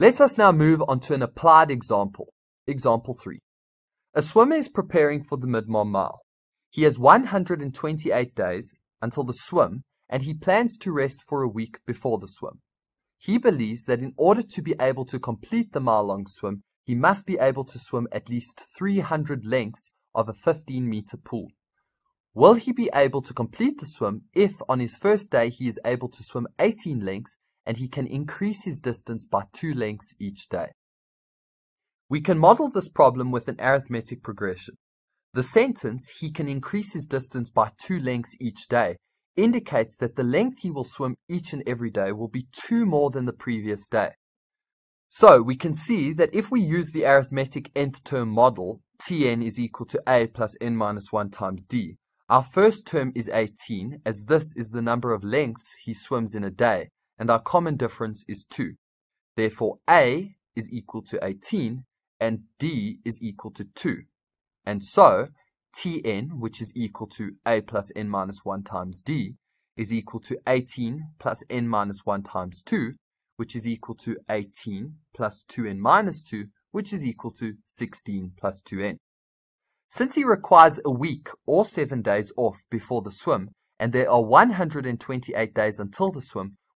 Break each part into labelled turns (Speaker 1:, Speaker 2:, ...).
Speaker 1: Let us now move on to an applied example. Example 3. A swimmer is preparing for the mid mid-mom Mile. He has 128 days until the swim and he plans to rest for a week before the swim. He believes that in order to be able to complete the mile long swim, he must be able to swim at least 300 lengths of a 15 meter pool. Will he be able to complete the swim if on his first day he is able to swim 18 lengths and he can increase his distance by two lengths each day. We can model this problem with an arithmetic progression. The sentence, he can increase his distance by two lengths each day, indicates that the length he will swim each and every day will be two more than the previous day. So we can see that if we use the arithmetic nth term model, tn is equal to a plus n minus 1 times d, our first term is 18 as this is the number of lengths he swims in a day, and our common difference is 2. Therefore, A is equal to 18 and D is equal to 2. And so, Tn, which is equal to A plus n minus 1 times D, is equal to 18 plus n minus 1 times 2, which is equal to 18 plus 2n minus 2, which is equal to 16 plus 2n. Since he requires a week or seven days off before the swim, and there are 128 days until the swim,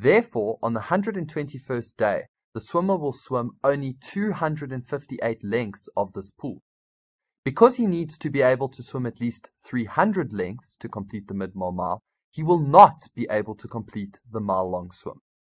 Speaker 1: Therefore, on the 121st day, the swimmer will swim only 258 lengths of this pool. Because he needs to be able to swim at least 300 lengths to complete the mid-mile mile, he will not be able to complete the mile-long swim.